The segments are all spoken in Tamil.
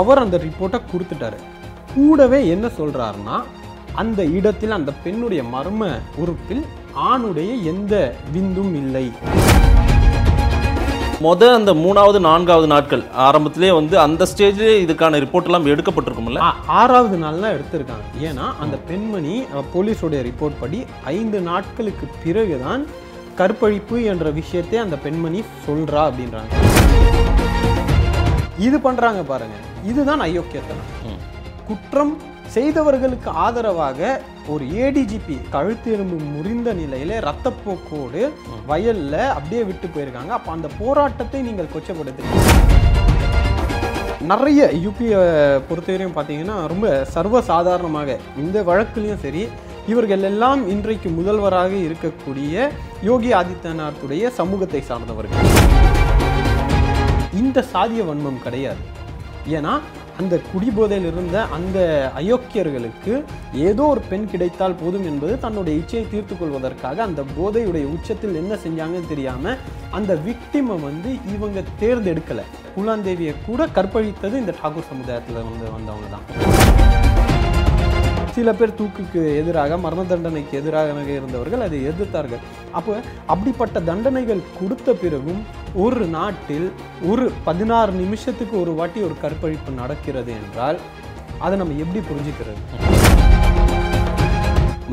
அவர் அந்த ரிப்போர்ட்டை கொடுத்துட்டாரு கூடவே என்ன சொல்கிறாருன்னா அந்த இடத்தில் அந்த பெண்ணுடைய மர்ம உறுப்பில் ஆணுடைய எந்த விந்தும் இல்லை முத அந்த மூணாவது நான்காவது நாட்கள் ஆரம்பத்திலே வந்து அந்த ஸ்டேஜ்லேயே இதுக்கான ரிப்போர்ட் எல்லாம் எடுக்கப்பட்டிருக்கும்ல ஆறாவது நாள் தான் எடுத்திருக்காங்க ஏன்னா அந்த பெண்மணி போலீஸோடைய ரிப்போர்ட் படி ஐந்து நாட்களுக்கு பிறகுதான் கற்பழிப்பு என்ற விஷயத்தை அந்த பெண்மணி சொல்றா அப்படின்றாங்க இது பண்ணுறாங்க பாருங்க இதுதான் அயோக்கியத்தனம் குற்றம் செய்தவர்களுக்கு ஆதரவாக ஒரு ஏடிஜிபி கழுத்தெலும்பு முறிந்த நிலையில ரத்தப்போக்கோடு வயல்ல அப்படியே விட்டு போயிருக்காங்க அப்போ அந்த போராட்டத்தை நீங்கள் கொச்சப்படுத்துறீங்க நிறைய யூபியை பொறுத்தவரையும் பார்த்தீங்கன்னா ரொம்ப சர்வசாதாரணமாக இந்த வழக்குலையும் சரி இவர்கள் எல்லாம் இன்றைக்கு முதல்வராக இருக்கக்கூடிய யோகி ஆதித்யநாத்துடைய சமூகத்தை சார்ந்தவர்கள் இந்த சாதிய வன்மம் கிடையாது ஏன்னா அந்த குடிபோதையில் இருந்த அந்த அயோக்கியர்களுக்கு ஏதோ ஒரு பெண் கிடைத்தால் போதும் என்பது தன்னுடைய இச்சையை தீர்த்து கொள்வதற்காக அந்த போதையுடைய உச்சத்தில் என்ன செஞ்சாங்கன்னு தெரியாமல் அந்த விக்டிமை வந்து இவங்க தேர்ந்தெடுக்கலை குலாந்தேவியை கூட கற்பழித்தது இந்த டாகூர் சமுதாயத்தில் வந்து வந்தவங்க தான் சில பேர் தூக்குக்கு எதிராக மரண தண்டனைக்கு எதிராக இருந்தவர்கள் அதை எதிர்த்தார்கள் அப்போ அப்படிப்பட்ட தண்டனைகள் கொடுத்த பிறகும் ஒரு நாட்டில் ஒரு பதினாறு நிமிஷத்துக்கு ஒரு வாட்டி ஒரு கற்பழிப்பு நடக்கிறது என்றால் அதை நம்ம எப்படி புரிஞ்சுக்கிறது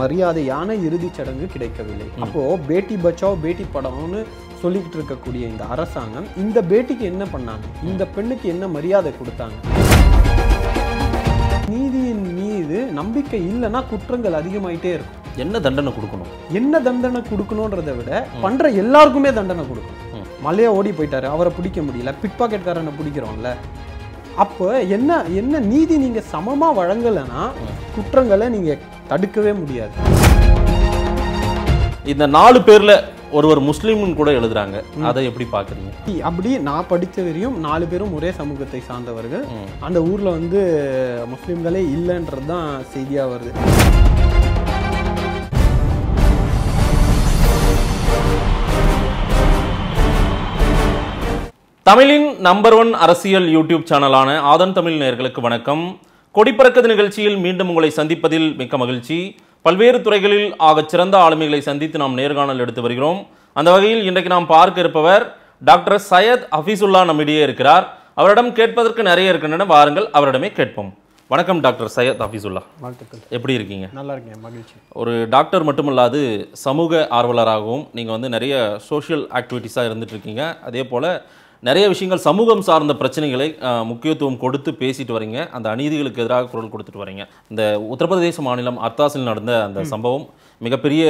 மரியாதையான இறுதிச் சடங்கு கிடைக்கவில்லை அப்போ பேட்டி பச்சாவ் பேட்டி படம்னு சொல்லிக்கிட்டு இருக்கக்கூடிய இந்த அரசாங்கம் இந்த பேட்டிக்கு என்ன பண்ணாங்க இந்த பெண்ணுக்கு என்ன மரியாதை கொடுத்தாங்க நீதி நம்பிக்கை இல்லைன்னா குற்றங்கள் அதிகமாயிட்டே இருக்கும் என்ன தண்டனை கொடுக்கணும் என்ன தண்டனை கொடுக்கணுன்றதை விட பண்ற எல்லாருக்குமே தண்டனை கொடுக்கணும் மலையா ஓடி போயிட்டாரு அவரை பிடிக்க முடியல பிட் பாக்கெட்காரனை பிடிக்கிறோம்ல அப்போ என்ன என்ன நீதி நீங்கள் சமமாக வழங்கலைன்னா குற்றங்களை நீங்கள் தடுக்கவே முடியாது இந்த நாலு பேரில் ஒரு ஒரு முஸ்லீம்னு கூட எழுதுறாங்க அதை எப்படி பாக்குறீங்க அப்படி நான் படித்த வரையும் நாலு பேரும் ஒரே சமூகத்தை சார்ந்தவர்கள் அந்த ஊர்ல வந்து முஸ்லீம்களே இல்லைன்றது தான் செய்தியா வருது தமிழின் நம்பர் ஒன் அரசியல் யூடியூப் சேனலான ஆதன் தமிழ் நேர்களுக்கு வணக்கம் கொடிப்பறக்கது நிகழ்ச்சியில் மீண்டும் உங்களை சந்திப்பதில் மிக்க மகிழ்ச்சி பல்வேறு துறைகளில் ஆகச் சிறந்த ஆளுமைகளை சந்தித்து நாம் நேர்காணல் எடுத்து வருகிறோம் அந்த வகையில் இன்றைக்கு நாம் பார்க்க இருப்பவர் டாக்டர் சையத் ஹஃபீசுல்லா நம்மிடையே இருக்கிறார் அவரிடம் கேட்பதற்கு நிறைய இருக்கின்றன வாருங்கள் அவரிடமே கேட்போம் வணக்கம் டாக்டர் சையத் ஹஃபீசுல்லா வாழ்த்துக்கள் எப்படி இருக்கீங்க நல்லா இருக்கேன் மகிழ்ச்சி ஒரு டாக்டர் மட்டுமல்லாது சமூக ஆர்வலராகவும் நீங்கள் வந்து நிறைய சோஷியல் ஆக்டிவிட்டீஸாக இருந்துகிட்ருக்கீங்க அதே போல் நிறைய விஷயங்கள் சமூகம் சார்ந்த பிரச்சனைகளை முக்கியத்துவம் கொடுத்து பேசிட்டு வரீங்க அந்த அநீதிகளுக்கு எதிராக குரல் கொடுத்துட்டு வரீங்க இந்த உத்தரப்பிரதேச மாநிலம் அர்த்தாசில் நடந்த அந்த சம்பவம் மிகப்பெரிய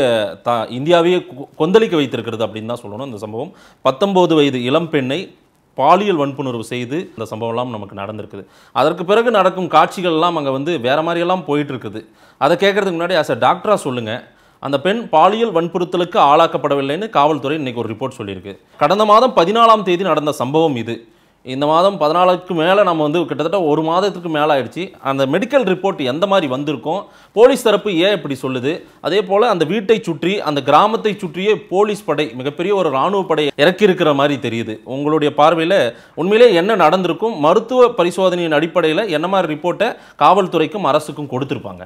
த இந்தியாவையே கொந்தளிக்க வைத்திருக்கிறது அப்படின்னு தான் சொல்லணும் இந்த சம்பவம் பத்தொம்போது வயது இளம் பெண்ணை பாலியல் வன்புணர்வு செய்து இந்த சம்பவம்லாம் நமக்கு நடந்திருக்குது அதற்கு பிறகு நடக்கும் காட்சிகள்லாம் அங்கே வந்து வேறு மாதிரியெல்லாம் போயிட்டுருக்குது அதை கேட்குறதுக்கு முன்னாடி ஆஸ் அ டாக்டராக சொல்லுங்கள் அந்த பெண் பாலியல் வன்புறுத்தலுக்கு ஆளாக்கப்படவில்லைன்னு காவல்துறை இன்றைக்கி ஒரு ரிப்போர்ட் சொல்லியிருக்கு கடந்த மாதம் பதினாலாம் தேதி நடந்த சம்பவம் இது இந்த மாதம் பதினாலுக்கு மேலே நம்ம வந்து கிட்டத்தட்ட ஒரு மாதத்துக்கு மேலே ஆயிடுச்சு அந்த மெடிக்கல் ரிப்போர்ட் எந்த மாதிரி வந்திருக்கும் போலீஸ் தரப்பு ஏன் இப்படி சொல்லுது அதே போல் அந்த வீட்டை சுற்றி அந்த கிராமத்தை சுற்றியே போலீஸ் படை மிகப்பெரிய ஒரு இராணுவ படை இறக்கி இருக்கிற மாதிரி தெரியுது உங்களுடைய பார்வையில் உண்மையிலே என்ன நடந்திருக்கும் மருத்துவ பரிசோதனையின் அடிப்படையில் என்ன மாதிரி ரிப்போர்ட்டை காவல்துறைக்கும் அரசுக்கும் கொடுத்துருப்பாங்க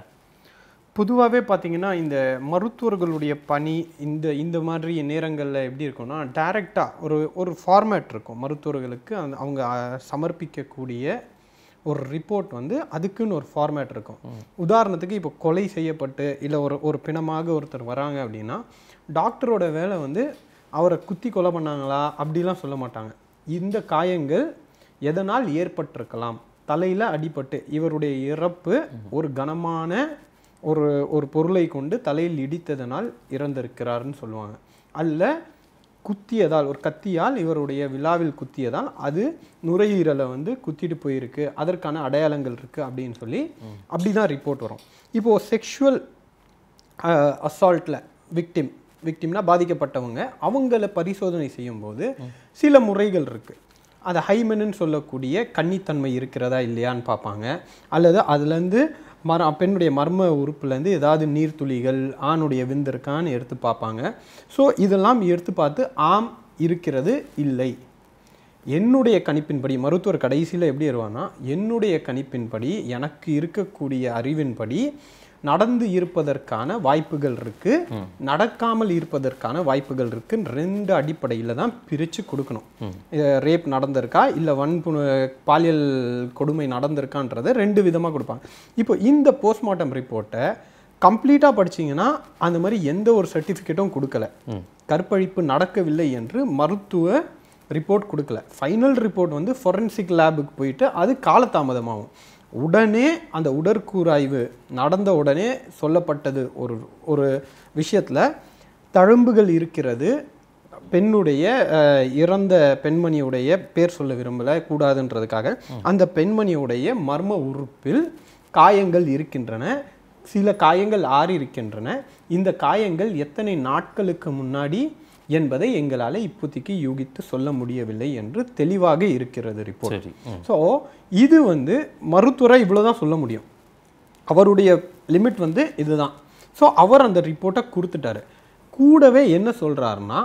பொதுவாகவே பார்த்தீங்கன்னா இந்த மருத்துவர்களுடைய பணி இந்த இந்த மாதிரி நேரங்களில் எப்படி இருக்கும்னா டைரெக்டாக ஒரு ஒரு ஃபார்மேட் இருக்கும் மருத்துவர்களுக்கு அந்த அவங்க சமர்ப்பிக்கக்கூடிய ஒரு ரிப்போர்ட் வந்து அதுக்குன்னு ஒரு ஃபார்மேட் இருக்கும் உதாரணத்துக்கு இப்போ கொலை செய்யப்பட்டு இல்லை ஒரு ஒரு பிணமாக ஒருத்தர் வராங்க அப்படின்னா டாக்டரோட வேலை வந்து அவரை குத்தி கொலை பண்ணாங்களா அப்படிலாம் சொல்ல மாட்டாங்க இந்த காயங்கள் எதனால் ஏற்பட்டிருக்கலாம் தலையில் அடிபட்டு இவருடைய இறப்பு ஒரு கனமான ஒரு ஒரு பொருளை கொண்டு தலையில் இடித்ததனால் இறந்திருக்கிறார்னு சொல்லுவாங்க அல்ல குத்தியதால் ஒரு கத்தியால் இவருடைய விழாவில் குத்தியதால் அது நுரையீரலை வந்து குத்திட்டு போயிருக்கு அதற்கான அடையாளங்கள் இருக்குது அப்படின்னு சொல்லி அப்படி தான் ரிப்போர்ட் வரும் இப்போது செக்ஷுவல் அசால்ட்டில் விக்டிம் விக்டிம்னா பாதிக்கப்பட்டவங்க அவங்கள பரிசோதனை செய்யும்போது சில முறைகள் இருக்குது அதை ஹைமனுன்னு சொல்லக்கூடிய கன்னித்தன்மை இருக்கிறதா இல்லையான்னு பார்ப்பாங்க அல்லது அதுலேருந்து மர பெண்ணுடைய மர்ம உறுப்புலேருந்து ஏதாவது நீர்த்துளிகள் ஆணுடைய விந்திருக்கான்னு இருக்கான்னு எடுத்து பார்ப்பாங்க ஸோ இதெல்லாம் எடுத்து பார்த்து ஆம் இருக்கிறது இல்லை என்னுடைய கணிப்பின்படி மருத்துவர் கடைசியில் எப்படி வருவான்னா என்னுடைய கணிப்பின்படி எனக்கு இருக்கக்கூடிய அறிவின்படி நடந்து இருப்பதற்கான வாய்ப்புகள் இருக்கு நடக்காமல் இருப்பதற்கான வாய்ப்புகள் இருக்கு ரெண்டு அடிப்படையில் தான் பிரித்து கொடுக்கணும் ரேப் நடந்திருக்கா இல்லை வன்பு பாலியல் கொடுமை நடந்திருக்கான்றத ரெண்டு விதமாக கொடுப்பாங்க இப்போ இந்த போஸ்ட்மார்ட்டம் ரிப்போர்ட்டை கம்ப்ளீட்டாக படிச்சிங்கன்னா அந்த மாதிரி எந்த ஒரு சர்டிஃபிகேட்டும் கொடுக்கல கற்பழிப்பு நடக்கவில்லை என்று மருத்துவ ரிப்போர்ட் கொடுக்கல ஃபைனல் ரிப்போர்ட் வந்து ஃபொரன்சிக் லேபுக்கு போயிட்டு அது காலதாமதமாகும் உடனே அந்த உடற்கூராய்வு நடந்த உடனே சொல்லப்பட்டது ஒரு ஒரு விஷயத்தில் தழும்புகள் இருக்கிறது பெண்ணுடைய இறந்த பெண்மணியுடைய பேர் சொல்ல விரும்பல கூடாதுன்றதுக்காக அந்த பெண்மணியுடைய மர்ம உறுப்பில் காயங்கள் இருக்கின்றன சில காயங்கள் ஆறி இருக்கின்றன இந்த காயங்கள் எத்தனை நாட்களுக்கு முன்னாடி என்பதை எங்களால் இப்போதைக்கு யூகித்து சொல்ல முடியவில்லை என்று தெளிவாக இருக்கிறது ரிப்போர்ட் ஸோ இது வந்து மருத்துவரை இவ்வளோதான் சொல்ல முடியும் அவருடைய லிமிட் வந்து இதுதான் ஸோ அவர் அந்த ரிப்போர்ட்டை கொடுத்துட்டாரு கூடவே என்ன சொல்கிறாருன்னா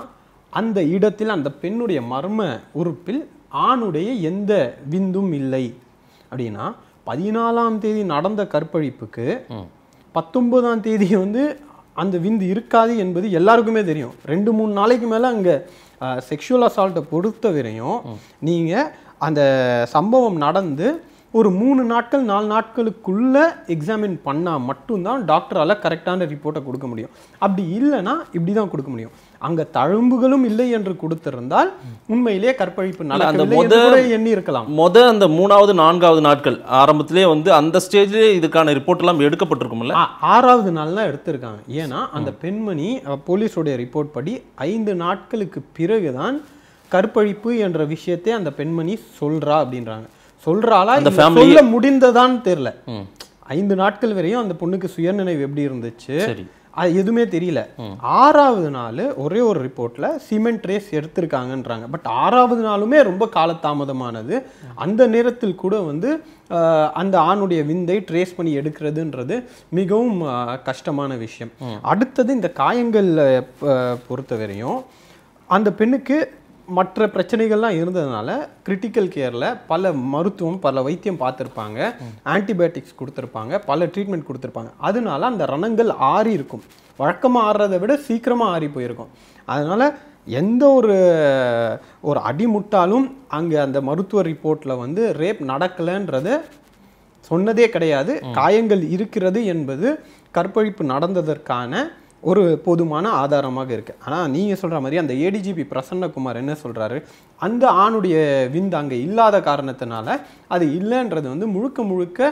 அந்த இடத்தில் அந்த பெண்ணுடைய மர்ம உறுப்பில் ஆணுடைய எந்த விந்தும் இல்லை அப்படின்னா பதினாலாம் தேதி நடந்த கற்பழிப்புக்கு பத்தொன்பதாம் தேதி வந்து அந்த விந்து இருக்காது என்பது எல்லாருக்குமே தெரியும் ரெண்டு மூணு நாளைக்கு மேலே அங்கே செக்ஷுவல் அசால்ட்டை பொறுத்த வரையும் நீங்கள் அந்த சம்பவம் நடந்து ஒரு மூணு நாட்கள் நாலு நாட்களுக்குள்ளே எக்ஸாமின் பண்ணால் மட்டும்தான் டாக்டரால் கரெக்டான ரிப்போர்ட்டை கொடுக்க முடியும் அப்படி இல்லைன்னா இப்படி தான் கொடுக்க முடியும் அங்கே தழும்புகளும் இல்லை என்று கொடுத்திருந்தால் உண்மையிலே கற்பழிப்பு நடக்கவில்லை எண்ணி இருக்கலாம் மொத அந்த மூணாவது நான்காவது நாட்கள் ஆரம்பத்திலே வந்து அந்த ஸ்டேஜ்லேயே இதுக்கான ரிப்போர்ட் எல்லாம் எடுக்கப்பட்டிருக்கும்ல ஆறாவது நாள் தான் எடுத்திருக்காங்க ஏன்னா அந்த பெண்மணி போலீஸோடைய ரிப்போர்ட் படி ஐந்து நாட்களுக்கு பிறகுதான் கற்பழிப்பு என்ற விஷயத்தை அந்த பெண்மணி சொல்கிறா அப்படின்றாங்க சொல்கிறாளா இந்த ஃபேமிலியில் முடிந்ததான்னு தெரியல ஐந்து நாட்கள் வரையும் அந்த பொண்ணுக்கு சுயநினைவு எப்படி இருந்துச்சு அது எதுவுமே தெரியல ஆறாவது நாள் ஒரே ஒரு ரிப்போர்ட்ல சிமெண்ட் ரேஸ் எடுத்திருக்காங்கன்றாங்க பட் ஆறாவது நாளுமே ரொம்ப காலதாமதமானது அந்த நேரத்தில் கூட வந்து அந்த ஆணுடைய விந்தை ட்ரேஸ் பண்ணி எடுக்கிறதுன்றது மிகவும் கஷ்டமான விஷயம் அடுத்தது இந்த காயங்கள் பொறுத்த வரையும் அந்த பெண்ணுக்கு மற்ற பிரச்சனைகள்லாம் இருந்ததுனால கிரிட்டிக்கல் கேரில் பல மருத்துவம் பல வைத்தியம் பார்த்துருப்பாங்க ஆன்டிபயோட்டிக்ஸ் கொடுத்துருப்பாங்க பல ட்ரீட்மெண்ட் கொடுத்துருப்பாங்க அதனால அந்த ரணங்கள் ஆறி இருக்கும் வழக்கமாக ஆறுறதை விட சீக்கிரமாக ஆறி போயிருக்கும் அதனால் எந்த ஒரு ஒரு அடிமுட்டாலும் அங்கே அந்த மருத்துவ ரிப்போர்ட்டில் வந்து ரேப் நடக்கலைன்றது சொன்னதே கிடையாது காயங்கள் இருக்கிறது என்பது கற்பழிப்பு நடந்ததற்கான ஒரு போதுமான ஆதாரமாக இருக்குது ஆனால் நீங்கள் சொல்கிற மாதிரி அந்த ஏடிஜிபி பிரசன்னகுமார் என்ன சொல்கிறாரு அந்த ஆணுடைய விந்து அங்கே இல்லாத காரணத்தினால அது இல்லைன்றது வந்து முழுக்க முழுக்க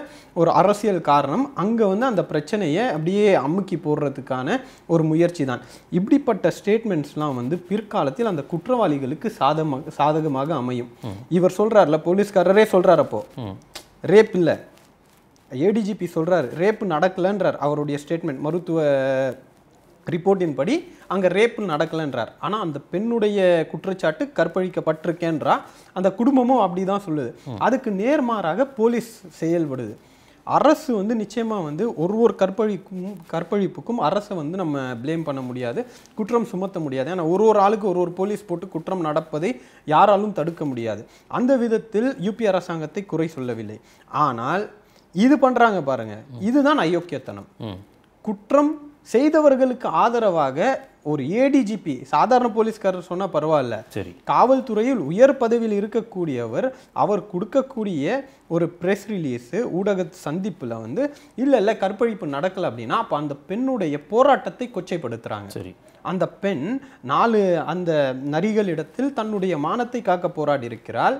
ஒரு அரசியல் காரணம் அங்கே வந்து அந்த பிரச்சனையை அப்படியே அமுக்கி போடுறதுக்கான ஒரு முயற்சி தான் இப்படிப்பட்ட ஸ்டேட்மெண்ட்ஸ்லாம் வந்து பிற்காலத்தில் அந்த குற்றவாளிகளுக்கு சாதமாக சாதகமாக அமையும் இவர் சொல்கிறாருல போலீஸ்காரரே சொல்கிறார் அப்போது ரேப் இல்லை ஏடிஜிபி சொல்கிறார் ரேப் நடக்கலைன்றார் அவருடைய ஸ்டேட்மெண்ட் மருத்துவ ரிப்போர்ட்டின் படி அங்கே ரேப்பு நடக்கலைன்றார் ஆனால் அந்த பெண்ணுடைய குற்றச்சாட்டு கற்பழிக்கப்பட்டிருக்கேன்றா அந்த குடும்பமும் அப்படி தான் சொல்லுது அதுக்கு நேர்மாறாக போலீஸ் செயல்படுது அரசு வந்து நிச்சயமாக வந்து ஒரு ஒரு கற்பழிக்கும் கற்பழிப்புக்கும் அரசை வந்து நம்ம ப்ளேம் பண்ண முடியாது குற்றம் சுமத்த முடியாது ஏன்னா ஒரு ஒரு ஆளுக்கு ஒரு ஒரு போலீஸ் போட்டு குற்றம் நடப்பதை யாராலும் தடுக்க முடியாது அந்த விதத்தில் யூபி அரசாங்கத்தை குறை சொல்லவில்லை ஆனால் இது பண்ணுறாங்க பாருங்கள் இதுதான் அயோக்கியத்தனம் குற்றம் செய்தவர்களுக்கு ஆதரவாக ஒரு ஏடிஜிபி சாதாரண போலீஸ்காரர் சொன்னால் பரவாயில்ல சரி காவல்துறையில் உயர் பதவியில் இருக்கக்கூடியவர் அவர் கொடுக்கக்கூடிய ஒரு ப்ரெஸ் ரிலீஸு ஊடக சந்திப்பில் வந்து இல்லை இல்லை கற்பழிப்பு நடக்கலை அப்படின்னா அப்போ அந்த பெண்ணுடைய போராட்டத்தை கொச்சைப்படுத்துகிறாங்க சரி அந்த பெண் நாலு அந்த நரிகளிடத்தில் தன்னுடைய மானத்தை காக்க போராடி இருக்கிறாள்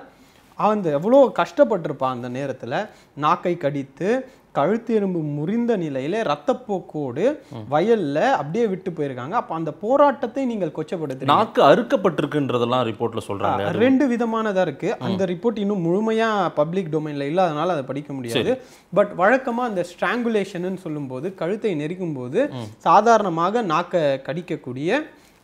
அந்த எவ்வளோ கஷ்டப்பட்டிருப்பான் அந்த நேரத்தில் நாக்கை கடித்து கழுத்து எறும்பு முறிந்த நிலையில ரத்தப்போக்கோடு வயல்ல அப்படியே விட்டு போயிருக்காங்க அப்ப அந்த போராட்டத்தை நீங்கள் கொச்சப்படுத்து நாக்கு அறுக்கப்பட்டிருக்குன்றதெல்லாம் ரிப்போர்ட்ல சொல்றாங்க ரெண்டு விதமானதா இருக்கு அந்த ரிப்போர்ட் இன்னும் முழுமையா பப்ளிக் டொமைன்ல இல்லாதனால அதை படிக்க முடியாது பட் வழக்கமா அந்த ஸ்ட்ராங்குலேஷன் சொல்லும்போது கழுத்தை நெரிக்கும் போது சாதாரணமாக நாக்கை கடிக்கக்கூடிய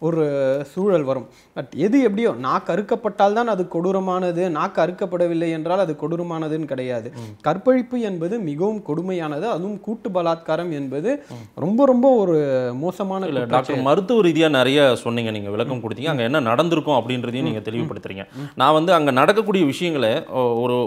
ஒரு சூழல் வரும் பட் எது எப்படியோ நாக்கு அறுக்கப்பட்டால் தான் அது கொடூரமானது நாக்கு அறுக்கப்படவில்லை என்றால் அது கொடூரமானதுன்னு கிடையாது கற்பழிப்பு என்பது மிகவும் கொடுமையானது அதுவும் கூட்டு பலாத்காரம் என்பது ரொம்ப ரொம்ப ஒரு மோசமான டாக்டர் மருத்துவ ரீதியாக நிறைய சொன்னீங்க நீங்கள் விளக்கம் கொடுத்தீங்க அங்கே என்ன நடந்திருக்கும் அப்படின்றதையும் நீங்கள் தெளிவுபடுத்துறீங்க நான் வந்து அங்கே நடக்கக்கூடிய விஷயங்களை ஒரு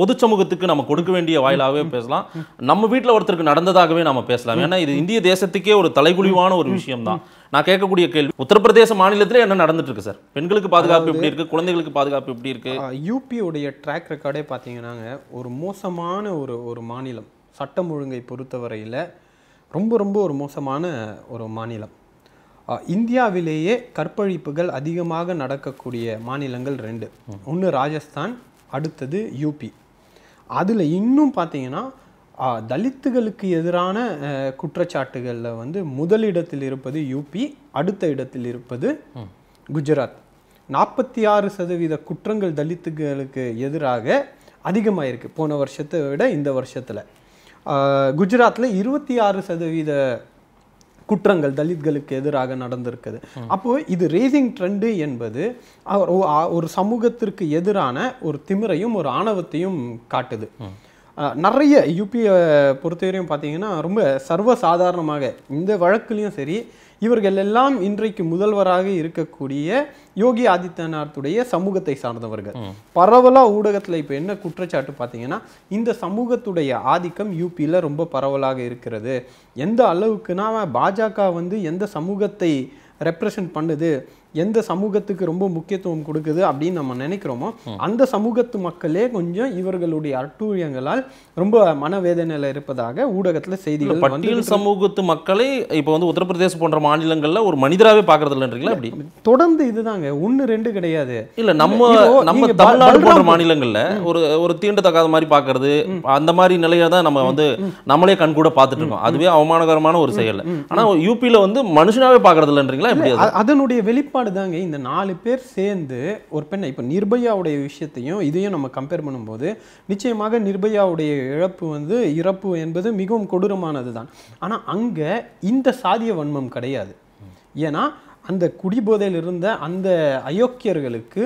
பொது சமூகத்துக்கு நம்ம கொடுக்க வேண்டிய வாயிலாகவே பேசலாம் நம்ம வீட்டில் ஒருத்தருக்கு நடந்ததாகவே நம்ம பேசலாம் ஏன்னா இது இந்திய தேசத்துக்கே ஒரு தலைகுழிவான ஒரு விஷயம் தான் நான் கேட்கக்கூடிய கேள்வி உத்தரப்பிரதேச மாநிலத்தில் என்ன நடந்துட்டு இருக்கு சார் பெண்களுக்கு பாதுகாப்பு எப்படி இருக்கு குழந்தைகளுக்கு பாதுகாப்பு எப்படி இருக்கு யூபியோடைய ட்ராக் ரெக்கார்டே பார்த்தீங்கன்னாங்க ஒரு மோசமான ஒரு ஒரு மாநிலம் சட்டம் ஒழுங்கை பொறுத்தவரையில் ரொம்ப ரொம்ப ஒரு மோசமான ஒரு மாநிலம் இந்தியாவிலேயே கற்பழிப்புகள் அதிகமாக நடக்கக்கூடிய மாநிலங்கள் ரெண்டு ஒன்று ராஜஸ்தான் அடுத்தது யூபி அதில் இன்னும் பார்த்தீங்கன்னா தலித்துகளுக்கு எதிரான குற்றச்சாட்டுகளில் வந்து முதலிடத்தில் இருப்பது யூபி அடுத்த இடத்தில் இருப்பது குஜராத் நாற்பத்தி ஆறு சதவீத குற்றங்கள் தலித்துகளுக்கு எதிராக அதிகமாக இருக்குது போன வருஷத்தை விட இந்த வருஷத்தில் குஜராத்தில் இருபத்தி ஆறு சதவீத குற்றங்கள் தலித்களுக்கு எதிராக நடந்திருக்குது அப்போது இது ரேசிங் ட்ரெண்டு என்பது ஒரு சமூகத்திற்கு எதிரான ஒரு திமிரையும் ஒரு ஆணவத்தையும் காட்டுது நிறைய யூபியை பொறுத்தவரையும் பார்த்தீங்கன்னா ரொம்ப சர்வசாதாரணமாக இந்த வழக்குலேயும் சரி இவர்கள் எல்லாம் இன்றைக்கு முதல்வராக இருக்கக்கூடிய யோகி ஆதித்யநாத்துடைய சமூகத்தை சார்ந்தவர்கள் பரவலாக ஊடகத்தில் இப்போ என்ன குற்றச்சாட்டு பார்த்தீங்கன்னா இந்த சமூகத்துடைய ஆதிக்கம் யூபியில் ரொம்ப பரவலாக இருக்கிறது எந்த அளவுக்குன்னா பாஜக வந்து எந்த சமூகத்தை ரெப்ரசன்ட் பண்ணுது எந்த சமூகத்துக்கு ரொம்ப முக்கியத்துவம் கொடுக்குது அப்படின்னு நம்ம நினைக்கிறோமோ அந்த சமூகத்து மக்களே கொஞ்சம் இவர்களுடைய அட்டூழியங்களால் ரொம்ப மனவேதனையில் இருப்பதாக ஊடகத்தில் செய்திகள் பட்டியல் சமூகத்து மக்களை இப்போ வந்து உத்தரப்பிரதேசம் போன்ற மாநிலங்களில் ஒரு மனிதராகவே பார்க்கறது இல்லைன்றீங்களா அப்படி தொடர்ந்து இதுதாங்க ஒன்று ரெண்டு கிடையாது இல்லை நம்ம நம்ம தமிழ்நாடு போன்ற மாநிலங்களில் ஒரு ஒரு தகாத மாதிரி பார்க்கறது அந்த மாதிரி நிலையை தான் நம்ம வந்து நம்மளே கண் கூட பார்த்துட்டு இருக்கோம் அதுவே அவமானகரமான ஒரு செயல் ஆனால் யூபியில் வந்து மனுஷனாவே பார்க்கறது இல்லைன்றீங்களா அதனுடைய வெளிப்பாடு வெளிப்பாடு தாங்க இந்த நாலு பேர் சேர்ந்து ஒரு பெண்ணை இப்போ நிர்பயாவுடைய விஷயத்தையும் இதையும் நம்ம கம்பேர் பண்ணும்போது நிச்சயமாக நிர்பயாவுடைய இழப்பு வந்து இறப்பு என்பது மிகவும் கொடூரமானது தான் ஆனால் அங்கே இந்த சாதிய வன்மம் கிடையாது ஏன்னா அந்த குடிபோதையில் இருந்த அந்த அயோக்கியர்களுக்கு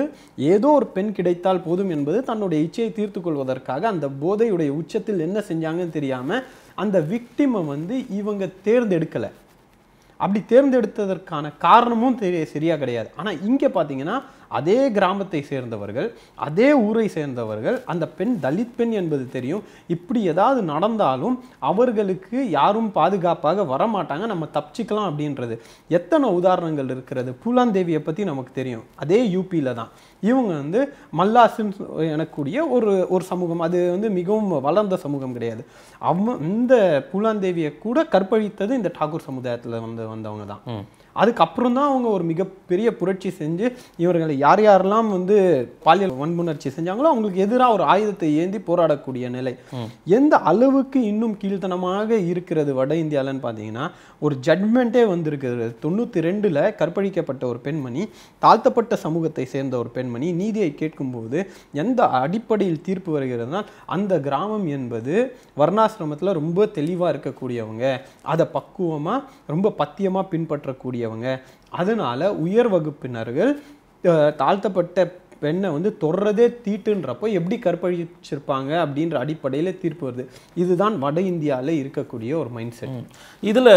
ஏதோ ஒரு பெண் கிடைத்தால் போதும் என்பது தன்னுடைய இச்சையை தீர்த்து கொள்வதற்காக அந்த போதையுடைய உச்சத்தில் என்ன செஞ்சாங்கன்னு தெரியாமல் அந்த விக்டிமை வந்து இவங்க தேர்ந்தெடுக்கலை அப்படி தேர்ந்தெடுத்ததற்கான காரணமும் தெரிய சரியாக கிடையாது ஆனால் இங்கே பார்த்தீங்கன்னா அதே கிராமத்தை சேர்ந்தவர்கள் அதே ஊரை சேர்ந்தவர்கள் அந்த பெண் தலித் பெண் என்பது தெரியும் இப்படி ஏதாவது நடந்தாலும் அவர்களுக்கு யாரும் பாதுகாப்பாக வரமாட்டாங்க நம்ம தப்பிச்சிக்கலாம் அப்படின்றது எத்தனை உதாரணங்கள் இருக்கிறது பூலாந்தேவியை பற்றி நமக்கு தெரியும் அதே யூபியில் தான் இவங்க வந்து மல்லாசுன்னு எனக்கூடிய ஒரு ஒரு சமூகம் அது வந்து மிகவும் வளர்ந்த சமூகம் கிடையாது அவ இந்த பூலாந்தேவியை கூட கற்பழித்தது இந்த டாகூர் சமுதாயத்தில் வந்து வந்தவங்க தான் அதுக்கப்புறம் தான் அவங்க ஒரு மிகப்பெரிய புரட்சி செஞ்சு இவர்களை யார் யாரெல்லாம் வந்து பாலியல் வன்புணர்ச்சி செஞ்சாங்களோ அவங்களுக்கு எதிராக ஒரு ஆயுதத்தை ஏந்தி போராடக்கூடிய நிலை எந்த அளவுக்கு இன்னும் கீழ்த்தனமாக இருக்கிறது வட இந்தியாலன்னு பார்த்தீங்கன்னா ஒரு ஜட்மெண்ட்டே வந்திருக்கிறது தொண்ணூற்றி ரெண்டில் கற்பழிக்கப்பட்ட ஒரு பெண்மணி தாழ்த்தப்பட்ட சமூகத்தை சேர்ந்த ஒரு பெண்மணி நீதியை கேட்கும்போது எந்த அடிப்படையில் தீர்ப்பு வருகிறதுனால் அந்த கிராமம் என்பது வர்ணாசிரமத்தில் ரொம்ப தெளிவாக இருக்கக்கூடியவங்க அதை பக்குவமாக ரொம்ப பத்தியமாக பின்பற்றக்கூடியவங்க அதனால் உயர் வகுப்பினர்கள் தாழ்த்தப்பட்ட பெண்ணை வந்து தொடர்றதே தீட்டுன்றப்போ எப்படி கற்பழிச்சிருப்பாங்க அப்படின்ற அடிப்படையில் தீர்ப்பு வருது இதுதான் வட இந்தியாவில் இருக்கக்கூடிய ஒரு மைண்ட் செட் இதில்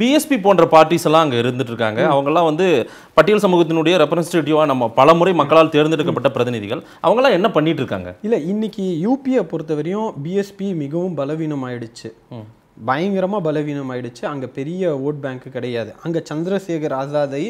பிஎஸ்பி போன்ற பார்ட்டிஸ் எல்லாம் அங்கே இருந்துட்டு இருக்காங்க அவங்கெல்லாம் வந்து பட்டியல் சமூகத்தினுடைய ரெப்ரஸன்டேட்டிவாக நம்ம பல முறை மக்களால் தேர்ந்தெடுக்கப்பட்ட பிரதிநிதிகள் அவங்களாம் என்ன பண்ணிட்டு இருக்காங்க இல்லை இன்னைக்கு யூபியை பொறுத்தவரையும் பிஎஸ்பி மிகவும் பலவீனம் ஆயிடுச்சு பயங்கரமாக பலவீனம் ஆயிடுச்சு அங்கே பெரிய ஓட் பேங்க் கிடையாது அங்கே சந்திரசேகர் ஆசாதை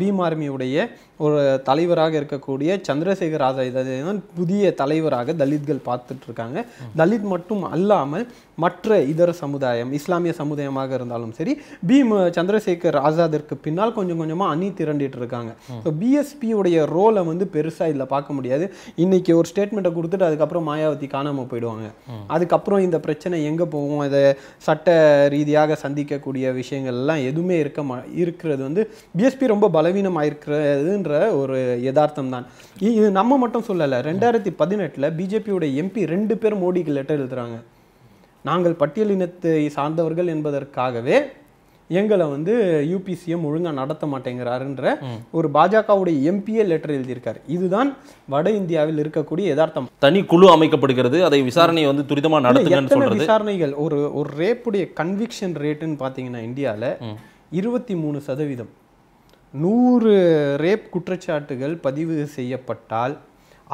பீம் ஆர்மியுடைய ஒரு தலைவராக இருக்கக்கூடிய சந்திரசேகர் ஆசாத் தான் புதிய தலைவராக தலித்கள் பார்த்துட்டு இருக்காங்க தலித் மட்டும் அல்லாமல் மற்ற இதர சமுதாயம் இஸ்லாமிய சமுதாயமாக இருந்தாலும் சரி பீம் சந்திரசேகர் ஆசாதிற்கு பின்னால் கொஞ்சம் கொஞ்சமாக அணி திரண்டிட்டு இருக்காங்க ஸோ பிஎஸ்பியுடைய ரோலை வந்து பெருசாக இதில் பார்க்க முடியாது இன்னைக்கு ஒரு ஸ்டேட்மெண்ட்டை கொடுத்துட்டு அதுக்கப்புறம் மாயாவதி காணாமல் போயிடுவாங்க அதுக்கப்புறம் இந்த பிரச்சனை எங்கே போகும் அதை சட்ட ரீதியாக சந்திக்கக்கூடிய விஷயங்கள்லாம் எதுவுமே இருக்க இருக்கிறது வந்து பிஎஸ்பி ரொம்ப பலவீனம் ஆயிருக்கிறதுன்ற ஒரு யதார்த்தம் தான் இது நம்ம மட்டும் சொல்லலை ரெண்டாயிரத்தி பதினெட்டில் பிஜேபியோட எம்பி ரெண்டு பேர் மோடிக்கு லெட்டர் எழுதுகிறாங்க நாங்கள் பட்டியலினத்தை சார்ந்தவர்கள் என்பதற்காகவே எங்களை வந்து யூபிசிஎம் ஒழுங்காக நடத்த மாட்டேங்கிறாருன்ற ஒரு பாஜகவுடைய எம்பியே லெட்டர் எழுதியிருக்கார் இதுதான் வட இந்தியாவில் இருக்கக்கூடிய யதார்த்தம் தனி குழு அமைக்கப்படுகிறது அதை விசாரணையை வந்து துரிதமாக நடத்த விசாரணைகள் ஒரு ஒரு ரேப்புடைய கன்விக்ஷன் ரேட்டுன்னு பார்த்தீங்கன்னா இந்தியாவில் இருபத்தி மூணு சதவீதம் நூறு ரேப் குற்றச்சாட்டுகள் பதிவு செய்யப்பட்டால்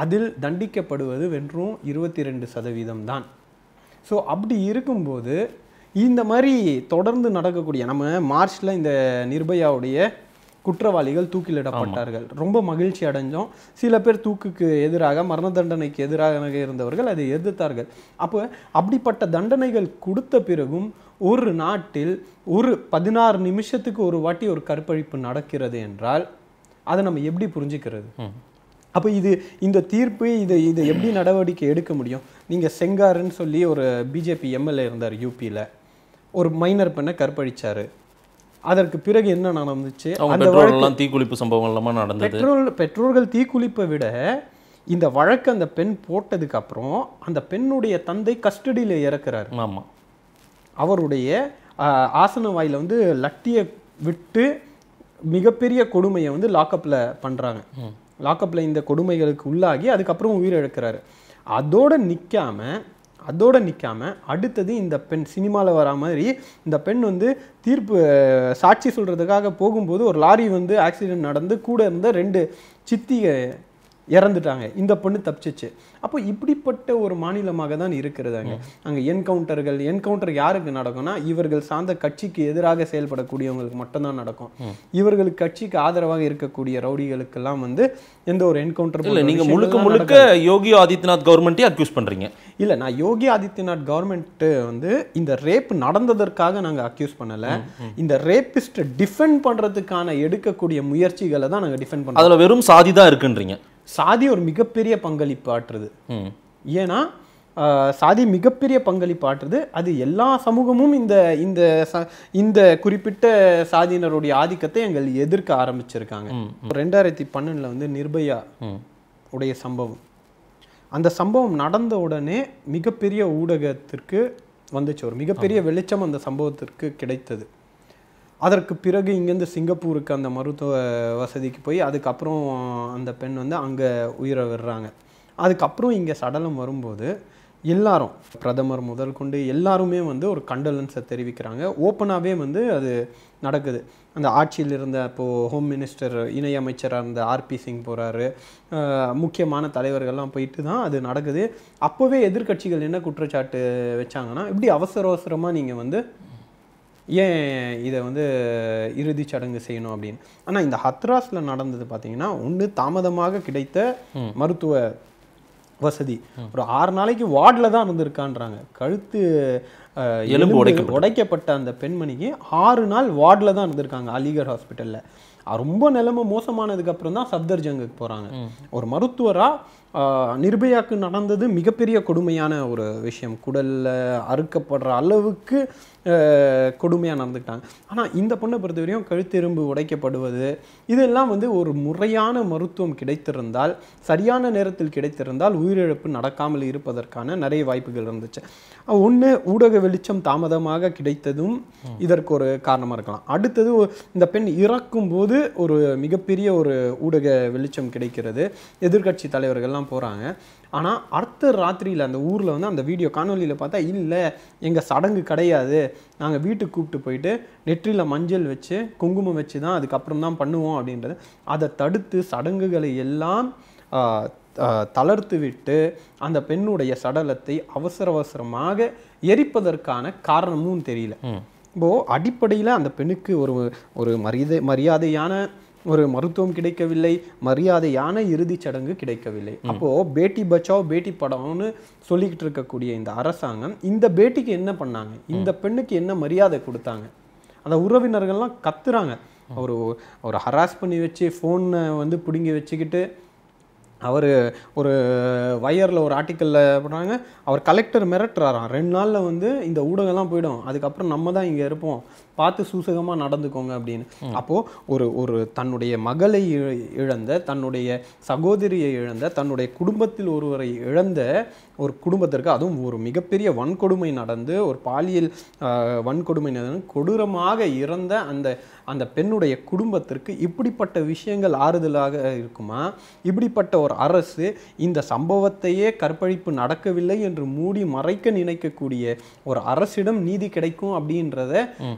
அதில் தண்டிக்கப்படுவது வென்றும் இருபத்தி ரெண்டு சதவீதம் தான் ஸோ அப்படி இருக்கும்போது இந்த மாதிரி தொடர்ந்து நடக்கக்கூடிய நம்ம மார்ச்சில் இந்த நிர்பயாவுடைய குற்றவாளிகள் தூக்கிலிடப்பட்டார்கள் ரொம்ப மகிழ்ச்சி அடைஞ்சோம் சில பேர் தூக்குக்கு எதிராக மரண தண்டனைக்கு எதிராக இருந்தவர்கள் அதை எதிர்த்தார்கள் அப்போ அப்படிப்பட்ட தண்டனைகள் கொடுத்த பிறகும் ஒரு நாட்டில் ஒரு பதினாறு நிமிஷத்துக்கு ஒரு வாட்டி ஒரு கற்பழிப்பு நடக்கிறது என்றால் அதை நம்ம எப்படி புரிஞ்சுக்கிறது அப்போ இது இந்த தீர்ப்பு இதை இதை எப்படி நடவடிக்கை எடுக்க முடியும் நீங்கள் செங்காருன்னு சொல்லி ஒரு பிஜேபி எம்எல்ஏ இருந்தார் யூபியில் ஒரு மைனர் பெண்ணை கற்பழித்தார் அதற்கு பிறகு என்ன நடந்துச்சு பெட்ரோல்லாம் தீக்குளிப்பு சம்பவங்கள்லாமா நடந்தது பெட்ரோல் பெற்றோர்கள் தீக்குளிப்பை விட இந்த வழக்கு அந்த பெண் போட்டதுக்கு அப்புறம் அந்த பெண்ணுடைய தந்தை கஸ்டடியில் இறக்குறாரு ஆமாம் அவருடைய ஆசன வாயில் வந்து லட்டியை விட்டு மிகப்பெரிய கொடுமையை வந்து லாக்கப்பில் பண்ணுறாங்க லாக்கப்பில் இந்த கொடுமைகளுக்கு உள்ளாகி அதுக்கப்புறம் உயிரிழக்கிறாரு அதோடு நிற்காமல் அதோடு நிற்காமல் அடுத்தது இந்த பெண் சினிமாவில் வரா மாதிரி இந்த பெண் வந்து தீர்ப்பு சாட்சி சொல்கிறதுக்காக போகும்போது ஒரு லாரி வந்து ஆக்சிடெண்ட் நடந்து கூட இருந்த ரெண்டு சித்திய இறந்துட்டாங்க இந்த பொண்ணு தப்பிச்சிச்சு அப்போ இப்படிப்பட்ட ஒரு மாநிலமாக தான் இருக்கிறது அங்கே அங்கே என்கவுண்டர்கள் என்கவுண்டர் யாருக்கு நடக்கும்னா இவர்கள் சார்ந்த கட்சிக்கு எதிராக செயல்படக்கூடியவங்களுக்கு மட்டும்தான் நடக்கும் இவர்களுக்கு கட்சிக்கு ஆதரவாக இருக்கக்கூடிய ரவுடிகளுக்கெல்லாம் வந்து எந்த ஒரு என்கவுண்டர் இல்லை நீங்கள் முழுக்க முழுக்க யோகி ஆதித்யநாத் கவர்மெண்ட்டே அக்யூஸ் பண்ணுறீங்க இல்லை நான் யோகி ஆதித்யநாத் கவர்மெண்ட்டு வந்து இந்த ரேப் நடந்ததற்காக நாங்கள் அக்யூஸ் பண்ணலை இந்த ரேப்பிஸ்ட்டை டிஃபெண்ட் பண்ணுறதுக்கான எடுக்கக்கூடிய முயற்சிகளை தான் நாங்கள் டிஃபெண்ட் பண்ணுறோம் அதில் வெறும் சாதி தான் இருக்குன்றீங்க சாதி ஒரு மிகப்பெரிய பங்களிப்பு ஆற்றுது ஏன்னா சாதி மிகப்பெரிய பங்களிப்பு ஆற்றுது அது எல்லா சமூகமும் இந்த இந்த இந்த குறிப்பிட்ட சாதியினருடைய ஆதிக்கத்தை எங்கள் எதிர்க்க ஆரம்பிச்சிருக்காங்க ரெண்டாயிரத்தி பன்னெண்டில் வந்து நிர்பயா உடைய சம்பவம் அந்த சம்பவம் நடந்த உடனே மிகப்பெரிய ஊடகத்திற்கு வந்துச்சு ஒரு மிகப்பெரிய வெளிச்சம் அந்த சம்பவத்திற்கு கிடைத்தது அதற்கு பிறகு இங்கேருந்து சிங்கப்பூருக்கு அந்த மருத்துவ வசதிக்கு போய் அதுக்கப்புறம் அந்த பெண் வந்து அங்கே உயிரை விடுறாங்க அதுக்கப்புறம் இங்கே சடலம் வரும்போது எல்லாரும் பிரதமர் முதல் கொண்டு எல்லாருமே வந்து ஒரு கண்டலன்ஸை தெரிவிக்கிறாங்க ஓப்பனாகவே வந்து அது நடக்குது அந்த ஆட்சியில் இருந்த இப்போது ஹோம் மினிஸ்டர் இணையமைச்சராக இருந்த ஆர்பி சிங் போகிறாரு முக்கியமான தலைவர்கள்லாம் போயிட்டு தான் அது நடக்குது அப்போவே எதிர்கட்சிகள் என்ன குற்றச்சாட்டு வச்சாங்கன்னா இப்படி அவசர அவசரமாக நீங்கள் வந்து ஏன் இதை வந்து இறுதி சடங்கு செய்யணும் அப்படின்னு ஆனால் இந்த ஹத்ராஸில் நடந்தது பார்த்தீங்கன்னா ஒன்று தாமதமாக கிடைத்த மருத்துவ வசதி ஒரு ஆறு நாளைக்கு வார்டில் தான் இருந்திருக்கான்றாங்க கழுத்து எலும்பு உடைக்க உடைக்கப்பட்ட அந்த பெண்மணிக்கு ஆறு நாள் வார்டில் தான் இருந்திருக்காங்க அலிகர் ஹாஸ்பிட்டலில் ரொம்ப நிலைமை மோசமானதுக்கு அப்புறம் தான் சப்தர் ஜங்குக்கு போகிறாங்க ஒரு மருத்துவராக நிர்பயாக்கு நடந்தது மிகப்பெரிய கொடுமையான ஒரு விஷயம் குடலில் அறுக்கப்படுற அளவுக்கு கொடுமையாக நடந்துக்கிட்டாங்க ஆனால் இந்த பொண்ணை பொறுத்தவரையும் கழுத்தெரும்பு உடைக்கப்படுவது இதெல்லாம் வந்து ஒரு முறையான மருத்துவம் கிடைத்திருந்தால் சரியான நேரத்தில் கிடைத்திருந்தால் உயிரிழப்பு நடக்காமல் இருப்பதற்கான நிறைய வாய்ப்புகள் இருந்துச்சு ஒன்று ஊடக வெளிச்சம் தாமதமாக கிடைத்ததும் இதற்கு ஒரு காரணமாக இருக்கலாம் அடுத்தது இந்த பெண் இறக்கும் போது ஒரு மிகப்பெரிய ஒரு ஊடக வெளிச்சம் கிடைக்கிறது எதிர்கட்சி தலைவர்கள்லாம் போகிறாங்க ஆனால் அடுத்த ராத்திரியில் அந்த ஊரில் வந்து அந்த வீடியோ காணொலியில் பார்த்தா இல்லை எங்கள் சடங்கு கிடையாது நாங்கள் வீட்டுக்கு கூப்பிட்டு போயிட்டு நெற்றியில் மஞ்சள் வச்சு குங்குமம் வச்சு தான் அதுக்கப்புறம் தான் பண்ணுவோம் அப்படின்றது அதை தடுத்து சடங்குகளை எல்லாம் தளர்த்து விட்டு அந்த பெண்ணுடைய சடலத்தை அவசர அவசரமாக எரிப்பதற்கான காரணமும் தெரியல இப்போது அடிப்படையில் அந்த பெண்ணுக்கு ஒரு ஒரு மரியாதை மரியாதையான ஒரு மருத்துவம் கிடைக்கவில்லை மரியாதையான இறுதிச் சடங்கு கிடைக்கவில்லை அப்போது பேட்டி பச்சாவ் பேட்டி படம்னு சொல்லிக்கிட்டு இருக்கக்கூடிய இந்த அரசாங்கம் இந்த பேட்டிக்கு என்ன பண்ணாங்க இந்த பெண்ணுக்கு என்ன மரியாதை கொடுத்தாங்க அந்த உறவினர்கள்லாம் கத்துறாங்க அவர் ஒரு ஹராஸ் பண்ணி வச்சு ஃபோனை வந்து பிடுங்கி வச்சுக்கிட்டு அவர் ஒரு வயரில் ஒரு ஆர்டிக்கலில் பண்ணுறாங்க அவர் கலெக்டர் மிரட்டுறாராம் ரெண்டு நாளில் வந்து இந்த ஊடகம்லாம் போயிடும் அதுக்கப்புறம் நம்ம தான் இங்கே இருப்போம் பார்த்து சூசகமாக நடந்துக்கோங்க அப்படின்னு அப்போது ஒரு ஒரு தன்னுடைய மகளை இழந்த தன்னுடைய சகோதரியை இழந்த தன்னுடைய குடும்பத்தில் ஒருவரை இழந்த ஒரு குடும்பத்திற்கு அதுவும் ஒரு மிகப்பெரிய வன்கொடுமை நடந்து ஒரு பாலியல் வன்கொடுமை நடந்து கொடூரமாக இறந்த அந்த அந்த பெண்ணுடைய குடும்பத்திற்கு இப்படிப்பட்ட விஷயங்கள் ஆறுதலாக இருக்குமா இப்படிப்பட்ட ஒரு அரசு இந்த சம்பவத்தையே கற்பழிப்பு நடக்கவில்லை என்று மூடி மறைக்க நினைக்கக்கூடிய ஒரு அரசிடம் நீதி கிடைக்கும் அப்படின்றத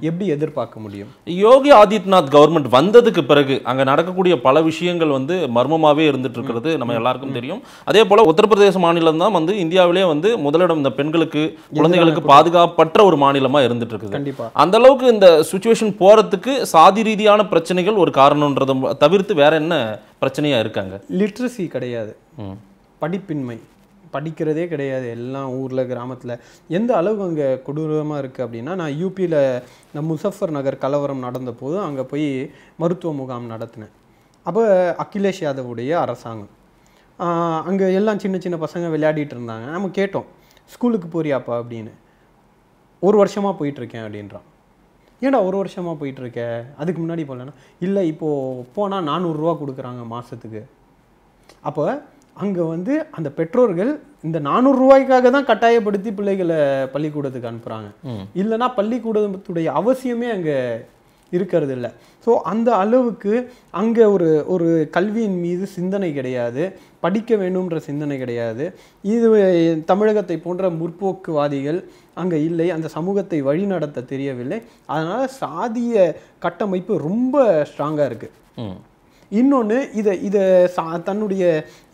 எப்படி எப்படி எதிர்பார்க்க முடியும் யோகி ஆதித்யநாத் கவர்மெண்ட் வந்ததுக்கு பிறகு அங்கே நடக்கக்கூடிய பல விஷயங்கள் வந்து மர்மமாகவே இருந்துட்டு இருக்கிறது நம்ம எல்லாருக்கும் தெரியும் அதே போல் உத்தரப்பிரதேச மாநிலம் தான் வந்து இந்தியாவிலே வந்து முதலிடம் இந்த பெண்களுக்கு குழந்தைகளுக்கு பாதுகாப்பற்ற ஒரு மாநிலமாக இருந்துட்டு இருக்குது கண்டிப்பாக அந்த அளவுக்கு இந்த சுச்சுவேஷன் போகிறதுக்கு சாதி ரீதியான பிரச்சனைகள் ஒரு காரணன்றதை தவிர்த்து வேற என்ன பிரச்சனையாக இருக்காங்க லிட்ரஸி கிடையாது படிப்பின்மை படிக்கிறதே கிடையாது எல்லாம் ஊரில் கிராமத்தில் எந்த அளவுக்கு அங்கே கொடூரமாக இருக்குது அப்படின்னா நான் யூபியில் இந்த முசஃபர் நகர் கலவரம் நடந்த போது அங்கே போய் மருத்துவ முகாம் நடத்தினேன் அப்போ அகிலேஷ் யாதவுடைய அரசாங்கம் அங்கே எல்லாம் சின்ன சின்ன பசங்க விளையாடிட்டு இருந்தாங்க நம்ம கேட்டோம் ஸ்கூலுக்கு போறியாப்பா அப்படின்னு ஒரு வருஷமாக போயிட்டுருக்கேன் அப்படின்றான் ஏன்டா ஒரு வருஷமாக போயிட்டுருக்க அதுக்கு முன்னாடி போகலன்னா இல்லை இப்போது போனால் நானூறுரூவா கொடுக்குறாங்க மாதத்துக்கு அப்போ அங்கே வந்து அந்த பெற்றோர்கள் இந்த நானூறு ரூபாய்க்காக தான் கட்டாயப்படுத்தி பிள்ளைகளை பள்ளிக்கூடத்துக்கு அனுப்புகிறாங்க இல்லைன்னா பள்ளிக்கூடத்துடைய அவசியமே அங்கே இருக்கிறது இல்லை ஸோ அந்த அளவுக்கு அங்கே ஒரு ஒரு கல்வியின் மீது சிந்தனை கிடையாது படிக்க வேணுன்ற சிந்தனை கிடையாது இது தமிழகத்தை போன்ற முற்போக்குவாதிகள் அங்கே இல்லை அந்த சமூகத்தை வழிநடத்த தெரியவில்லை அதனால் சாதிய கட்டமைப்பு ரொம்ப ஸ்ட்ராங்காக இருக்குது இன்னொன்று இதை இதை சா தன்னுடைய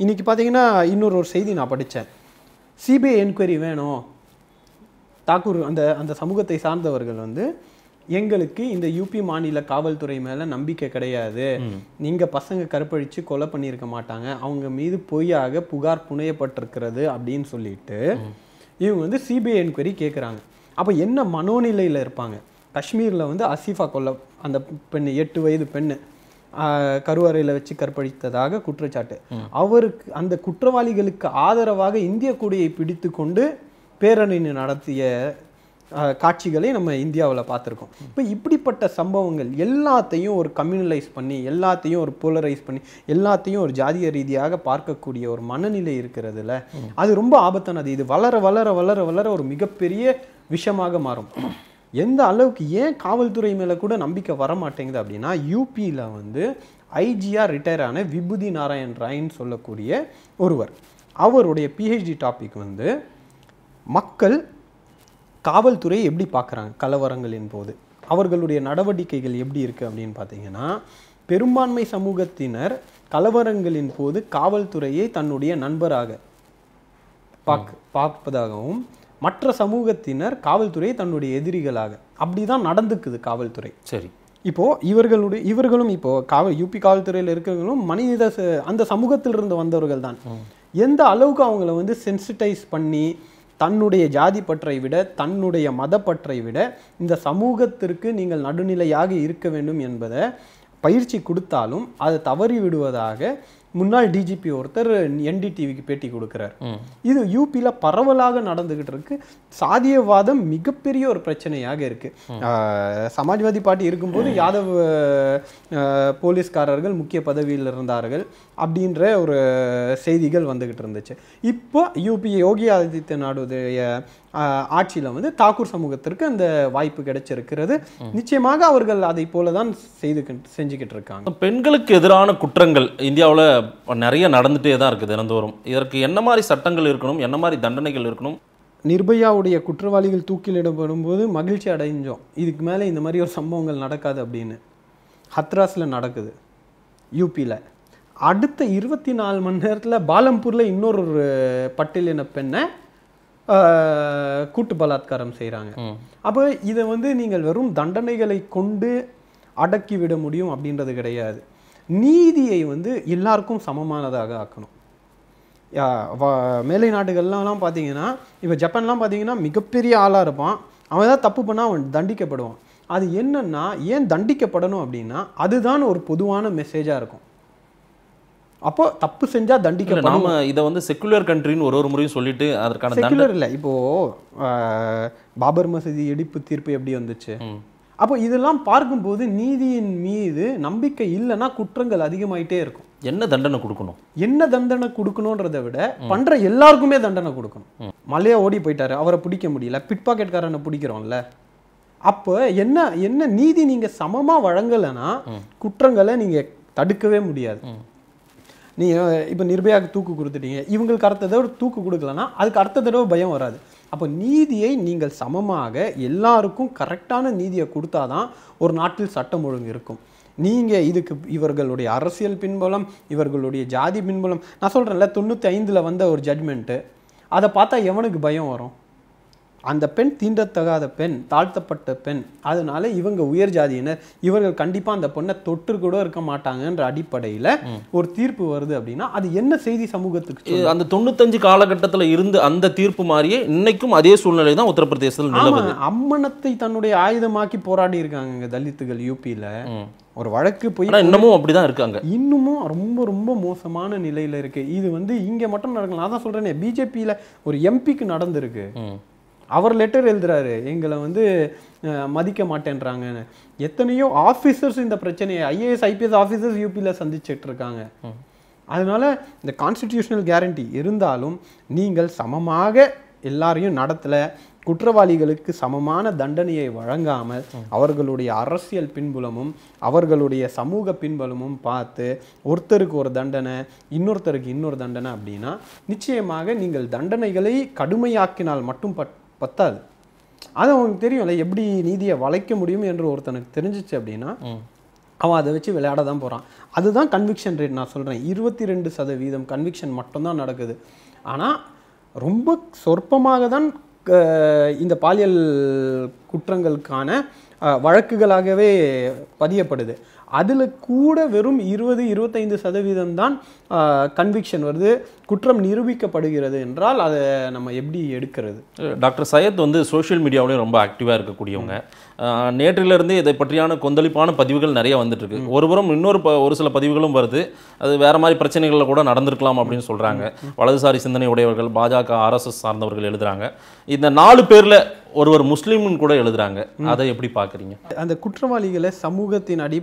இன்றைக்கி பார்த்தீங்கன்னா இன்னொரு ஒரு செய்தி நான் படித்தேன் சிபிஐ என்கொயரி வேணும் தாக்கூர் அந்த அந்த சமூகத்தை சார்ந்தவர்கள் வந்து எங்களுக்கு இந்த யூபி மாநில காவல்துறை மேலே நம்பிக்கை கிடையாது நீங்கள் பசங்க கற்பழித்து கொலை பண்ணியிருக்க மாட்டாங்க அவங்க மீது பொய்யாக புகார் புனையப்பட்டிருக்கிறது அப்படின்னு சொல்லிட்டு இவங்க வந்து சிபிஐ என்கொயரி கேட்குறாங்க அப்போ என்ன மனோநிலையில் இருப்பாங்க காஷ்மீரில் வந்து அசீஃபா கொல்ல அந்த பெண் எட்டு வயது பெண்ணு கருவறையில் வச்சு கற்பழித்ததாக குற்றச்சாட்டு அவருக்கு அந்த குற்றவாளிகளுக்கு ஆதரவாக இந்திய கொடியை பிடித்து கொண்டு பேரணி நடத்திய காட்சிகளை நம்ம இந்தியாவில் பார்த்துருக்கோம் இப்போ இப்படிப்பட்ட சம்பவங்கள் எல்லாத்தையும் ஒரு கம்யூனலைஸ் பண்ணி எல்லாத்தையும் ஒரு போலரைஸ் பண்ணி எல்லாத்தையும் ஒரு ஜாதிய ரீதியாக பார்க்கக்கூடிய ஒரு மனநிலை இருக்கிறதுல அது ரொம்ப ஆபத்தானது இது வளர வளர வளர வளர ஒரு மிகப்பெரிய விஷமாக மாறும் எந்த அளவுக்கு ஏன் காவல்துறை மேலே கூட நம்பிக்கை வர மாட்டேங்குது அப்படின்னா யூபியில் வந்து ஐஜிஆர் ரிட்டையர் ஆன விபூதி நாராயண் ராயின்னு சொல்லக்கூடிய ஒருவர் அவருடைய பிஹெச்டி டாபிக் வந்து மக்கள் காவல்துறையை எப்படி பார்க்குறாங்க கலவரங்களின் போது அவர்களுடைய நடவடிக்கைகள் எப்படி இருக்குது அப்படின்னு பார்த்தீங்கன்னா பெரும்பான்மை சமூகத்தினர் கலவரங்களின் போது காவல்துறையை தன்னுடைய நண்பராக பார்க்க பார்ப்பதாகவும் மற்ற சமூகத்தினர் காவல்துறையை தன்னுடைய எதிரிகளாக அப்படி தான் நடந்துக்குது காவல்துறை சரி இப்போது இவர்களுடைய இவர்களும் இப்போது காவல் யூபி காவல்துறையில் இருக்கிறவங்களும் மனித அந்த சமூகத்திலிருந்து வந்தவர்கள் தான் எந்த அளவுக்கு அவங்கள வந்து சென்சிட்டைஸ் பண்ணி தன்னுடைய ஜாதி பற்றை விட தன்னுடைய மதப்பற்றை விட இந்த சமூகத்திற்கு நீங்கள் நடுநிலையாக இருக்க வேண்டும் என்பதை பயிற்சி கொடுத்தாலும் அதை தவறி விடுவதாக முன்னாள் டிஜிபி ஒருத்தர் என்டிடிவிக்கு பேட்டி கொடுக்குறார் இது யூபியில் பரவலாக நடந்துகிட்டு இருக்கு சாதியவாதம் மிகப்பெரிய ஒரு பிரச்சனையாக இருக்கு சமாஜ்வாதி பார்ட்டி இருக்கும்போது யாதவ் போலீஸ்காரர்கள் முக்கிய பதவியில் இருந்தார்கள் அப்படின்ற ஒரு செய்திகள் வந்துகிட்டு இருந்துச்சு இப்போ யூபி யோகி ஆதித்யநாடுடைய ஆட்சியில் வந்து தாக்கூர் சமூகத்திற்கு அந்த வாய்ப்பு கிடைச்சிருக்கிறது நிச்சயமாக அவர்கள் அதை போல தான் செய்து செஞ்சுக்கிட்டு இருக்காங்க பெண்களுக்கு எதிரான குற்றங்கள் இந்தியாவில் நிறைய நடந்துகிட்டே தான் இருக்குது தினந்தோறும் இதற்கு என்ன மாதிரி சட்டங்கள் இருக்கணும் என்ன மாதிரி தண்டனைகள் இருக்கணும் நிர்பயாவுடைய குற்றவாளிகள் தூக்கிலிடப்படும்போது போது மகிழ்ச்சி அடைஞ்சோம் இதுக்கு மேலே இந்த மாதிரி ஒரு சம்பவங்கள் நடக்காது அப்படின்னு ஹத்ராஸில் நடக்குது யூபியில் அடுத்த இருபத்தி நாலு மணி நேரத்தில் பாலம்பூரில் இன்னொரு பட்டியலின பெண்ணை கூட்டு பலாத்காரம் செய்கிறாங்க அப்போ இதை வந்து நீங்கள் வெறும் தண்டனைகளை கொண்டு அடக்கி விட முடியும் அப்படின்றது கிடையாது நீதியை வந்து எல்லாருக்கும் சமமானதாக ஆக்கணும் மேலை நாடுகள்லாம் பார்த்தீங்கன்னா இப்போ ஜப்பான்லாம் பார்த்தீங்கன்னா மிகப்பெரிய ஆளாக இருப்பான் அவன் ஏதாவது தப்பு பண்ணால் அவன் தண்டிக்கப்படுவான் அது என்னென்னா ஏன் தண்டிக்கப்படணும் அப்படின்னா அதுதான் ஒரு பொதுவான மெசேஜாக இருக்கும் அப்போ தப்பு செஞ்சா தண்டிக்க நாம இதை வந்து செக்குலர் கண்ட்ரின்னு ஒரு ஒரு முறையும் சொல்லிட்டு அதற்கான செக்குலர் இல்லை இப்போ பாபர் மசதி இடிப்பு தீர்ப்பு எப்படி வந்துச்சு அப்போ இதெல்லாம் பார்க்கும்போது நீதியின் மீது நம்பிக்கை இல்லைன்னா குற்றங்கள் அதிகமாயிட்டே இருக்கும் என்ன தண்டனை கொடுக்கணும் என்ன தண்டனை கொடுக்கணுன்றதை விட பண்ற எல்லாருக்குமே தண்டனை கொடுக்கணும் மலையா ஓடி போயிட்டாரு அவரை பிடிக்க முடியல பிட் பாக்கெட்காரனை பிடிக்கிறோம்ல அப்போ என்ன என்ன நீதி நீங்க சமமா வழங்கலைன்னா குற்றங்களை நீங்க தடுக்கவே முடியாது நீங்கள் இப்போ நிர்பயாக தூக்கு கொடுத்துட்டீங்க இவங்களுக்கு அடுத்த தடவை தூக்கு கொடுக்கலன்னா அதுக்கு அடுத்த தடவை பயம் வராது அப்போ நீதியை நீங்கள் சமமாக எல்லாருக்கும் கரெக்டான நீதியை கொடுத்தாதான் ஒரு நாட்டில் சட்டம் ஒழுங்கு இருக்கும் நீங்கள் இதுக்கு இவர்களுடைய அரசியல் பின்பலம் இவர்களுடைய ஜாதி பின்பலம் நான் சொல்கிறேன்ல தொண்ணூற்றி ஐந்தில் வந்த ஒரு ஜட்மெண்ட்டு அதை பார்த்தா எவனுக்கு பயம் வரும் அந்த பெண் தீண்டத்தகாத பெண் தாழ்த்தப்பட்ட பெண் அதனால இவங்க உயர் ஜாதியினர் இவர்கள் கண்டிப்பா அந்த பொண்ணை தொற்று கூட இருக்க மாட்டாங்கன்ற அடிப்படையில ஒரு தீர்ப்பு வருது அப்படின்னா அது என்ன செய்தி சமூகத்துக்கு அந்த தொண்ணூத்தஞ்சு காலகட்டத்தில் இருந்து அந்த தீர்ப்பு மாறியே இன்னைக்கும் அதே சூழ்நிலை தான் உத்தரப்பிரதேசத்தில் நிலவுது அம்மனத்தை தன்னுடைய ஆயுதமாக்கி போராடி இருக்காங்க தலித்துகள் யூபியில ஒரு வழக்கு போய் இன்னமும் அப்படிதான் இருக்காங்க இன்னமும் ரொம்ப ரொம்ப மோசமான நிலையில இருக்கு இது வந்து இங்க மட்டும் நடக்கலாம் நான் தான் சொல்றேனே பிஜேபியில ஒரு எம்பிக்கு நடந்திருக்கு அவர் லெட்டர் எழுதுறாரு எங்களை வந்து மதிக்க மாட்டேன்றாங்கன்னு எத்தனையோ ஆஃபீஸர்ஸ் இந்த பிரச்சனையை ஐஏஎஸ் ஐபிஎஸ் ஆஃபீஸர்ஸ் யூபியில் சந்திச்சுட்டு இருக்காங்க அதனால இந்த கான்ஸ்டிடியூஷனல் கேரண்டி இருந்தாலும் நீங்கள் சமமாக எல்லாரையும் நடத்தலை குற்றவாளிகளுக்கு சமமான தண்டனையை வழங்காமல் அவர்களுடைய அரசியல் பின்புலமும் அவர்களுடைய சமூக பின்புலமும் பார்த்து ஒருத்தருக்கு ஒரு தண்டனை இன்னொருத்தருக்கு இன்னொரு தண்டனை அப்படின்னா நிச்சயமாக நீங்கள் தண்டனைகளை கடுமையாக்கினால் மட்டும் பட் பத்தாது அது அவனுக்கு தெரியும்ல எப்படி நீதியை வளைக்க முடியும் என்று ஒருத்தனுக்கு தெரிஞ்சிச்சு அப்படின்னா அவன் அதை வச்சு விளையாட தான் போகிறான் அதுதான் கன்விக்ஷன் ரேட் நான் சொல்கிறேன் இருபத்தி ரெண்டு சதவீதம் கன்விக்ஷன் மட்டும்தான் நடக்குது ஆனால் ரொம்ப சொற்பமாக தான் இந்த பாலியல் குற்றங்களுக்கான வழக்குகளாகவே பதியப்படுது அதில் கூட வெறும் இருபது இருபத்தைந்து சதவீதம் தான் கன்விக்ஷன் வருது குற்றம் நிரூபிக்கப்படுகிறது என்றால் அதை நம்ம எப்படி எடுக்கிறது டாக்டர் சையத் வந்து சோஷியல் மீடியாவிலையும் ரொம்ப ஆக்டிவாக இருக்கக்கூடியவங்க நேற்றிலிருந்து இதை பற்றியான கொந்தளிப்பான பதிவுகள் நிறைய வந்துட்டுருக்கு ஒருபுறம் இன்னொரு ப ஒரு சில பதிவுகளும் வருது அது வேறு மாதிரி பிரச்சனைகளில் கூட நடந்திருக்கலாம் அப்படின்னு சொல்கிறாங்க வலதுசாரி சிந்தனை உடையவர்கள் பாஜக ஆர்எஸ்எஸ் சார்ந்தவர்கள் எழுதுகிறாங்க இந்த நாலு பேரில் ஒருவர் முஸ்லீம்னு கூட எழுதுறாங்க அதை எப்படி பார்க்குறீங்க அந்த குற்றவாளிகளை சமூகத்தின் அடி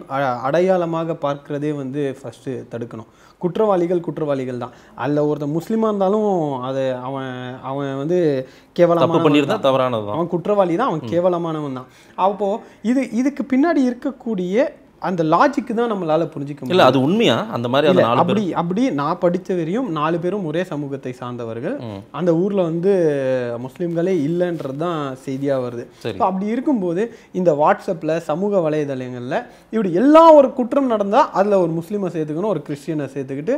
அடையாளமாக பார்க்கிறதே வந்து ஃபஸ்ட்டு தடுக்கணும் குற்றவாளிகள் குற்றவாளிகள் தான் அதில் ஒருத்தன் முஸ்லீமாக இருந்தாலும் அது அவன் அவன் வந்து கேவலமாக தவறானது அவன் குற்றவாளி தான் அவன் கேவலமானவன் தான் அப்போது இது இதுக்கு பின்னாடி இருக்கக்கூடிய அந்த லாஜிக்கு தான் நம்மளால புரிஞ்சிக்க முடியும் அது உண்மையா அந்த மாதிரி அப்படி அப்படி நான் படித்த வரையும் நாலு பேரும் ஒரே சமூகத்தை சார்ந்தவர்கள் அந்த ஊரில் வந்து முஸ்லீம்களே இல்லைன்றது தான் செய்தியாக வருது ஸோ அப்படி இருக்கும்போது இந்த வாட்ஸ்அப்பில் சமூக வலைதளங்களில் இப்படி எல்லா ஒரு குற்றம் நடந்தால் அதில் ஒரு முஸ்லீமை சேர்த்துக்கணும் ஒரு கிறிஸ்டியனை சேர்த்துக்கிட்டு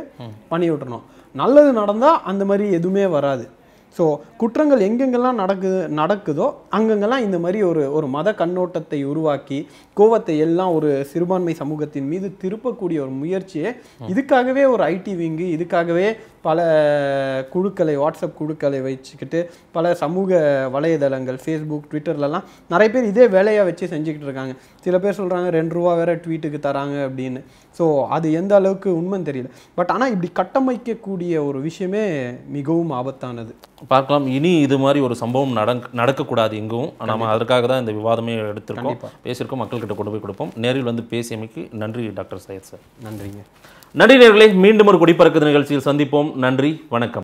பண்ணி விட்டுறணும் நல்லது நடந்தால் அந்த மாதிரி எதுவுமே வராது ஸோ குற்றங்கள் எங்கெங்கெல்லாம் நடக்குது நடக்குதோ அங்கங்கெல்லாம் இந்த மாதிரி ஒரு ஒரு மத கண்ணோட்டத்தை உருவாக்கி கோவத்தை எல்லாம் ஒரு சிறுபான்மை சமூகத்தின் மீது திருப்பக்கூடிய ஒரு முயற்சியை இதுக்காகவே ஒரு ஐடி விங்கு இதுக்காகவே பல குழுக்களை வாட்ஸ்அப் குழுக்களை வச்சுக்கிட்டு பல சமூக வலைதளங்கள் ஃபேஸ்புக் ட்விட்டர்லலாம் நிறைய பேர் இதே வேலையாக வச்சு செஞ்சுக்கிட்டு இருக்காங்க சில பேர் சொல்கிறாங்க ரெண்டு ரூபா வேறு ட்வீட்டுக்கு தராங்க அப்படின்னு ஸோ அது எந்த அளவுக்கு உண்மைன்னு தெரியல பட் ஆனால் இப்படி கட்டமைக்கக்கூடிய ஒரு விஷயமே மிகவும் ஆபத்தானது பார்க்கலாம் இனி இது மாதிரி ஒரு சம்பவம் நடக்க நடக்கக்கூடாது எங்கும் நம்ம அதற்காக தான் இந்த விவாதமே எடுத்திருக்கோம் பேசியிருக்கோம் மக்கள்கிட்ட கொண்டு போய் கொடுப்போம் நேரில் வந்து பேசியமைக்கு நன்றி டாக்டர் சையத் சார் நன்றிங்க நடிகர்களை மீண்டும் ஒரு குடிப்பறக்குது நிகழ்ச்சியில் சந்திப்போம் நன்றி வணக்கம்